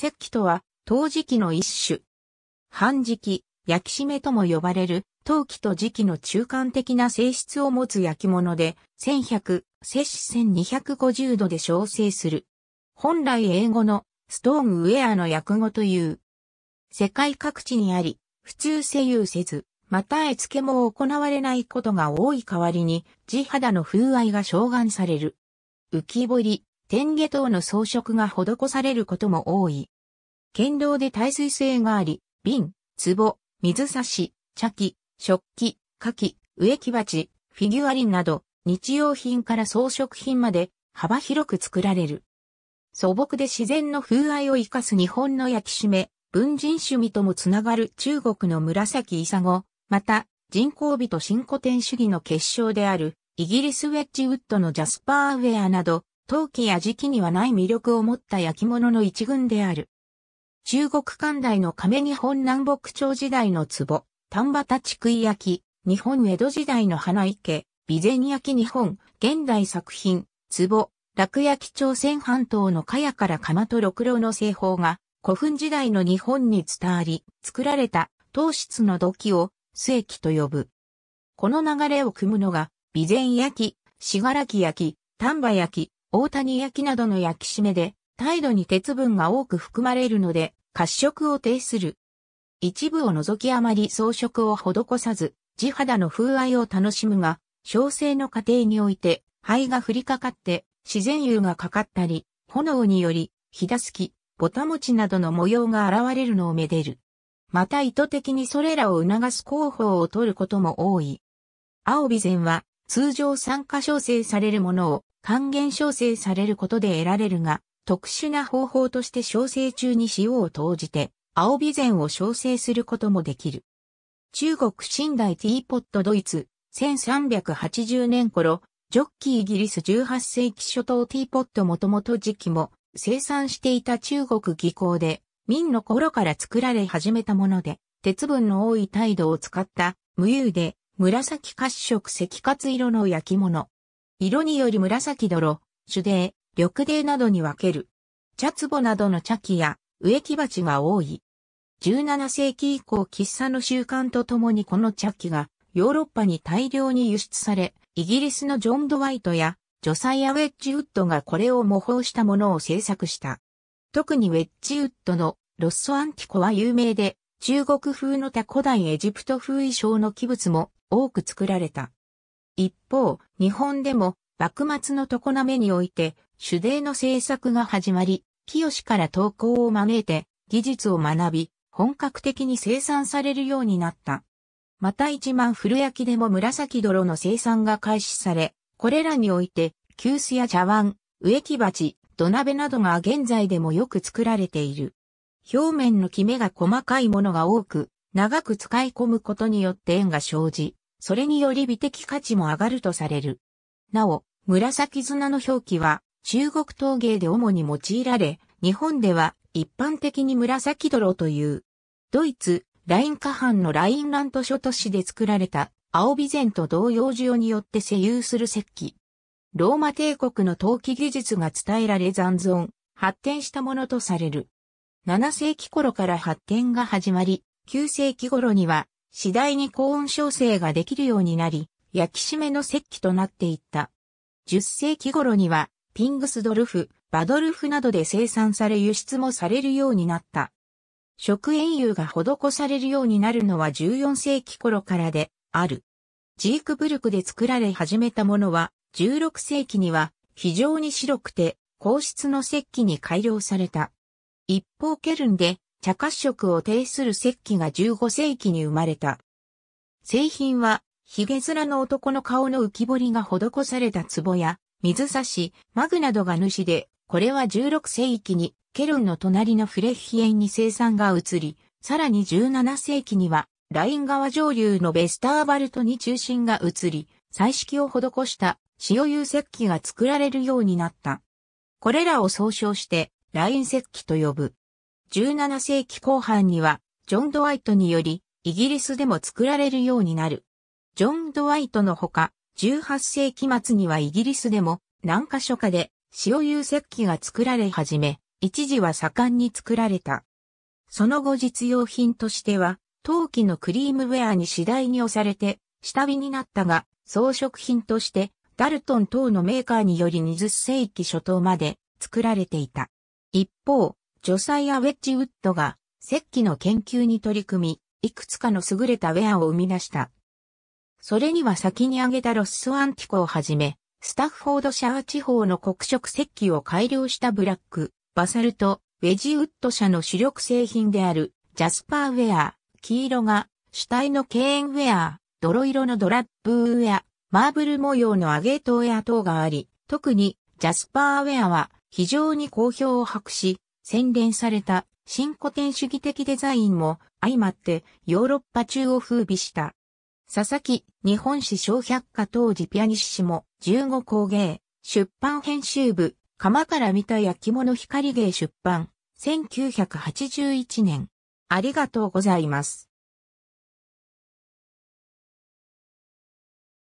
石器とは、陶磁器の一種。半磁器、焼き締めとも呼ばれる、陶器と磁器の中間的な性質を持つ焼き物で、1100、摂氏1250度で焼成する。本来英語のストーンウェアの訳語という。世界各地にあり、普通製有せず、また絵付けも行われないことが多い代わりに、地肌の風合いが障害される。浮き彫り、天下等の装飾が施されることも多い。剣道で耐水性があり、瓶、壺、水差し、茶器、食器、花器、植木鉢、フィギュアリンなど、日用品から装飾品まで幅広く作られる。素朴で自然の風合いを生かす日本の焼き締め、文人趣味ともつながる中国の紫イサゴ、また、人工美と新古典主義の結晶である、イギリスウェッジウッドのジャスパーウェアなど、陶器や磁器にはない魅力を持った焼き物の一群である。中国寛大の亀日本南北朝時代の壺、丹波立ち食い焼き、日本江戸時代の花池、備前焼日本、現代作品、壺、落焼朝鮮半島の茅から釜とろくろの製法が古墳時代の日本に伝わり、作られた陶質の土器を末期と呼ぶ。この流れを組むのが、備前焼き、信楽焼き、丹波焼き、大谷焼きなどの焼き締めで、態度に鉄分が多く含まれるので、褐色を呈する。一部を除きあまり装飾を施さず、地肌の風合いを楽しむが、焼成の過程において、灰が降りかかって、自然油がかかったり、炎により、ひだすき、ぼたもちなどの模様が現れるのをめでる。また意図的にそれらを促す広報を取ることも多い。青備前は、通常酸化調整されるものを、半減調整されることで得られるが、特殊な方法として調整中に塩を投じて、青備前を調整することもできる。中国寝台ティーポットドイツ、1380年頃、ジョッキーイギリス18世紀初頭ティーポットもともと時期も生産していた中国技巧で、明の頃から作られ始めたもので、鉄分の多い態度を使った、無釉で、紫褐色赤褐色の焼き物。色により紫泥、手泥、緑泥などに分ける。茶壺などの茶器や植木鉢が多い。17世紀以降喫茶の習慣とともにこの茶器がヨーロッパに大量に輸出され、イギリスのジョン・ドワイトやジョサイア・ウェッジウッドがこれを模倣したものを制作した。特にウェッジウッドのロッソアンティコは有名で、中国風の他古代エジプト風衣装の器物も多く作られた。一方、日本でも、幕末の常滑において、手芸の制作が始まり、清から投稿を招いて、技術を学び、本格的に生産されるようになった。また一万古焼でも紫泥の生産が開始され、これらにおいて、急須や茶碗、植木鉢、土鍋などが現在でもよく作られている。表面のキメが細かいものが多く、長く使い込むことによって縁が生じ、それにより美的価値も上がるとされる。なお、紫砂の表記は中国陶芸で主に用いられ、日本では一般的に紫泥という。ドイツ、ライン下半のラインラント諸都市で作られた青備前と同様需要によって世有する石器。ローマ帝国の陶器技術が伝えられ残存、発展したものとされる。7世紀頃から発展が始まり、9世紀頃には次第に高温調整ができるようになり、焼き締めの石器となっていった。10世紀頃には、ピングスドルフ、バドルフなどで生産され輸出もされるようになった。食塩油が施されるようになるのは14世紀頃からである。ジークブルクで作られ始めたものは16世紀には非常に白くて皇質の石器に改良された。一方ケルンで茶褐色を呈する石器が15世紀に生まれた。製品は、髭面の男の顔の浮き彫りが施された壺や、水差し、マグなどが主で、これは16世紀に、ケルンの隣のフレッヒエンに生産が移り、さらに17世紀には、ライン川上流のベスターバルトに中心が移り、彩色を施した塩油石器が作られるようになった。これらを総称して、ライン石器と呼ぶ。17世紀後半には、ジョン・ドワイトにより、イギリスでも作られるようになる。ジョン・ドワイトのほか、18世紀末にはイギリスでも何箇所かで塩融石器が作られ始め、一時は盛んに作られた。その後実用品としては、陶器のクリームウェアに次第に押されて、下火になったが、装飾品として、ダルトン等のメーカーにより20世紀初頭まで作られていた。一方、ジョサイア・ウェッジウッドが石器の研究に取り組み、いくつかの優れたウェアを生み出した。それには先に挙げたロス・スアンティコをはじめ、スタッフォードシャー地方の黒色石器を改良したブラック、バサルト、ウェジウッド社の主力製品である、ジャスパーウェア、黄色が主体のケーンウェア、泥色のドラップウェア、マーブル模様のアゲートウェア等があり、特にジャスパーウェアは非常に好評を博し、洗練された新古典主義的デザインも相まってヨーロッパ中を風靡した。佐々木、日本史小百科当時ピアニッシモ、15工芸、出版編集部、釜から見た焼き物光芸出版、1981年。ありがとうございます。